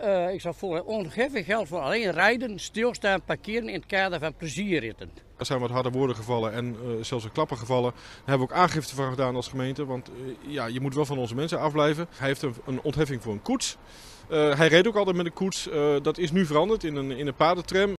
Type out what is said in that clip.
Eh, ik zou voor ongeveer geld voor alleen rijden, stilstaan, parkeren in het kader van plezierritten. Er zijn wat harde woorden gevallen en eh, zelfs een klappen gevallen. Daar hebben we ook aangifte van gedaan als gemeente. Want eh, ja, je moet wel van onze mensen afblijven. Hij heeft een, een ontheffing voor een koets. hij reed ook altijd met een koets. dat is nu veranderd in een, in een padentram.